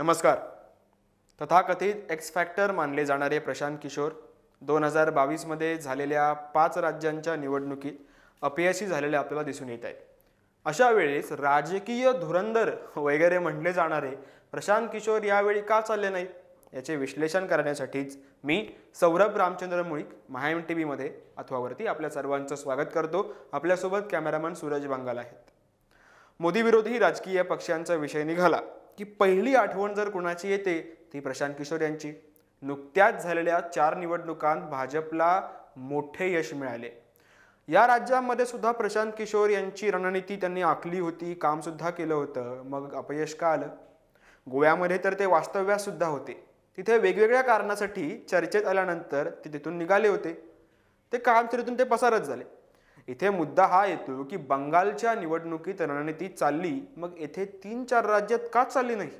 नमस्कार तथाकथित x factor मानले जाणारे प्रशांत किशोर दोन हजार बावीसमध्ये झालेल्या पाच राज्यांच्या निवडणुकीत अपयशी झालेले आपल्याला दिसून येत आहे अशा वेळेस राजकीय धुरंदर वगैरे म्हटले जाणारे प्रशांत किशोर यावेळी का चालले नाही याचे विश्लेषण करण्यासाठीच मी सौरभ रामचंद्र मुळीक महाएम टी व्हीमध्ये अथवावरती आपल्या सर्वांचं स्वागत करतो आपल्यासोबत कॅमेरामन सूरज बांगाल आहेत मोदीविरोधी राजकीय पक्षांचा विषय निघाला की पहिली आठवण जर कोणाची येते ती प्रशांत किशोर यांची नुकत्याच झालेल्या चार निवडणुकांत भाजपला मोठे यश मिळाले या राज्यामध्ये सुद्धा प्रशांत किशोर यांची रणनीती त्यांनी आखली होती कामसुद्धा केलं होतं मग अपयश का आलं गोव्यामध्ये तर ते वास्तव्यास सुद्धा होते तिथे वेगवेगळ्या कारणासाठी चर्चेत आल्यानंतर ते तिथून निघाले होते ते काम तिथून ते पसारत झाले इथे मुद्दा हा येतो की बंगालच्या निवडणुकीत रणनीती चालली मग येथे तीन चार राज्यात का चालली नाही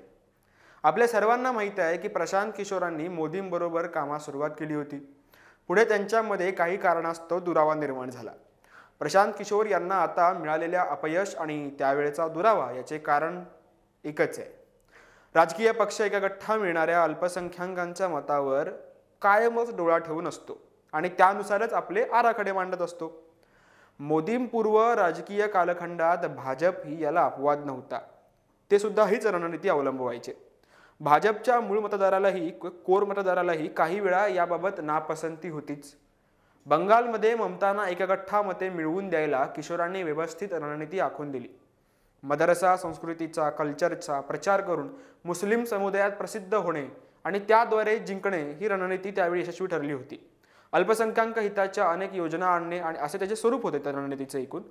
आपल्या सर्वांना माहीत आहे की प्रशांत किशोरांनी मोदींबरोबर कामा सुरुवात केली होती पुढे त्यांच्यामध्ये काही कारणास्तव दुरावा निर्माण झाला प्रशांत किशोर यांना आता मिळालेल्या अपयश आणि त्यावेळेचा दुरावा याचे कारण एकच आहे राजकीय पक्ष एका गठ्ठा मिळणाऱ्या अल्पसंख्याकांच्या मतावर कायमच डोळा ठेवून असतो आणि त्यानुसारच आपले आराखडे मांडत असतो मोदींपूर्व राजकीय कालखंडात भाजप ही याला अपवाद नव्हता ते सुद्धा हीच रणनीती अवलंबवायचे भाजपच्या मूळ मतदारालाही कोर मतदारालाही काही वेळा याबाबत नापसंती होतीच बंगालमध्ये ममतांना एकगठ्ठा मते मिळवून द्यायला किशोरांनी व्यवस्थित रणनीती आखून दिली मदरसा संस्कृतीचा कल्चरचा प्रचार करून मुस्लिम समुदायात प्रसिद्ध होणे आणि त्याद्वारे जिंकणे ही रणनीती त्यावेळी यशस्वी ठरली होती अल्पसंख्याक हिताच्या अनेक योजना आणणे आणि असे त्याचे स्वरूप होते त्या रणनीतीचे एकूण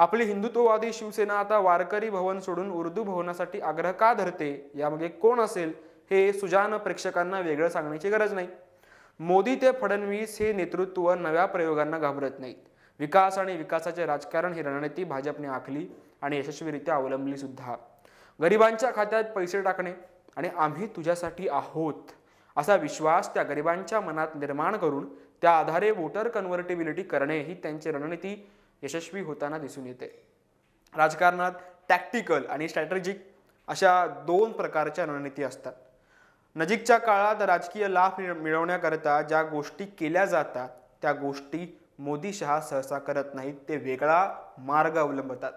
आपली हिंदुत्ववादी शिवसेना आता वारकरी भवन सोडून उर्दू भवनासाठी आग्रह का धरते यामध्ये कोण असेल हे सुजान प्रेक्षकांना वेगळं सांगण्याची गरज नाही मोदी ते फडणवीस हे नेतृत्व नव्या प्रयोगांना घाबरत नाहीत विकास आणि विकासाचे राजकारण ही रणनीती भाजपने आखली आणि यशस्वीरित्या अवलंबली सुद्धा गरिबांच्या खात्यात पैसे टाकणे आणि आम्ही तुझ्यासाठी आहोत असा विश्वास त्या गरिबांच्या मनात निर्माण करून त्या आधारे वोटर कन्व्हर्टेबिलिटी करणे ही त्यांची रणनीती यशस्वी होताना दिसून येते राजकारणात टॅक्टिकल आणि स्ट्रॅटेजिक अशा दोन प्रकारच्या रणनीती असतात नजीकच्या काळात राजकीय लाभ मिळवण्याकरता ज्या गोष्टी केल्या जातात त्या गोष्टी मोदी शहा सहसा करत नाहीत ते वेगळा मार्ग अवलंबतात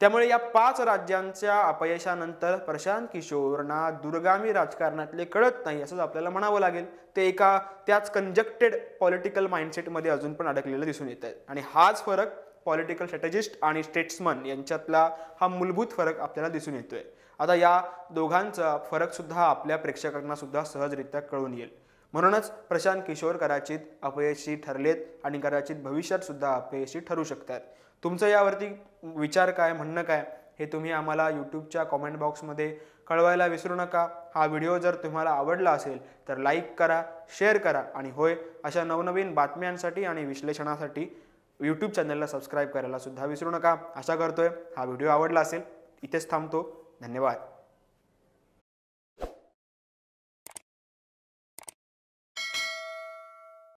त्यामुळे या पाच राज्यांच्या अपयशानंतर प्रशांत किशोरना दुर्गामी राजकारणातले कळत नाही असंच आपल्याला म्हणावं लागेल ते एका त्याच कंजक्टेड पॉलिटिकल माइंडसेटमध्ये अजून पण अडकलेलं दिसून येत आहे आणि हाच फरक पॉलिटिकल स्ट्रॅटेजिस्ट आणि स्टेट्समन यांच्यातला हा मूलभूत फरक आपल्याला दिसून येतोय आता या दोघांचा फरकसुद्धा आपल्या प्रेक्षकांना सुद्धा सहजरित्या कळून येईल म्हणूनच प्रशांत किशोर कदाचित अपयशी ठरलेत आणि कदाचित भविष्यात सुद्धा अपयशी ठरू शकतात तुमचं यावरती विचार काय म्हणणं काय हे तुम्ही आम्हाला यूट्यूबच्या कॉमेंट बॉक्समध्ये कळवायला विसरू नका हा व्हिडिओ जर तुम्हाला आवडला असेल तर लाईक करा शेअर करा आणि होय अशा नवनवीन बातम्यांसाठी आणि विश्लेषणासाठी यूट्यूब चॅनलला सबस्क्राईब करायला सुद्धा विसरू नका आशा करतोय हा व्हिडिओ आवडला असेल इथेच थांबतो धन्यवाद